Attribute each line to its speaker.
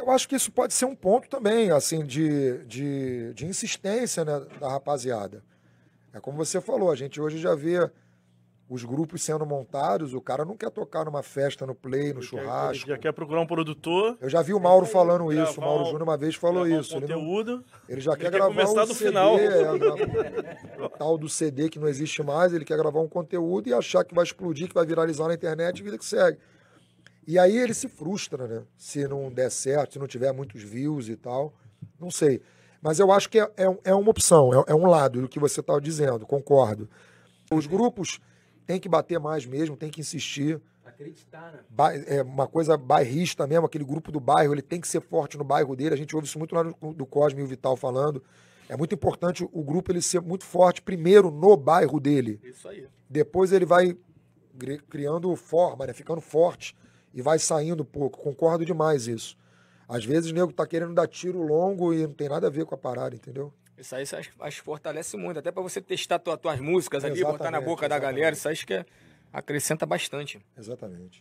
Speaker 1: Eu acho que isso pode ser um ponto também, assim, de, de, de insistência né, da rapaziada. É como você falou, a gente hoje já vê os grupos sendo montados, o cara não quer tocar numa festa, no play, no ele churrasco. Quer, já quer procurar um produtor. Eu já vi o Mauro falando isso, o Mauro Júnior uma vez falou isso. Um conteúdo. Ele, não, ele já ele quer, quer gravar começar um do CD, final.
Speaker 2: É,
Speaker 1: o tal do CD que não existe mais, ele quer gravar um conteúdo e achar que vai explodir, que vai viralizar na internet e vida que segue. E aí ele se frustra, né? Se não der certo, se não tiver muitos views e tal. Não sei. Mas eu acho que é, é, é uma opção, é, é, um lado do que você está dizendo, concordo. Os grupos têm que bater mais mesmo, têm que insistir.
Speaker 3: Acreditar,
Speaker 1: né? é uma coisa bairrista mesmo, aquele grupo do bairro, ele tem que ser forte no bairro dele. A gente ouve isso muito lá no, do Cosme e o Vital falando. É muito importante o grupo ele ser muito forte primeiro no bairro dele. Isso aí. Depois ele vai criando forma, né? Ficando forte e vai saindo pouco. Concordo demais isso. Às vezes o nego tá querendo dar tiro longo e não tem nada a ver com a parada, entendeu?
Speaker 2: Isso aí acho, que fortalece
Speaker 3: muito, até para você testar tua, tuas músicas ali, exatamente, botar na boca da galera, isso acho
Speaker 2: que é,
Speaker 1: acrescenta bastante. Exatamente.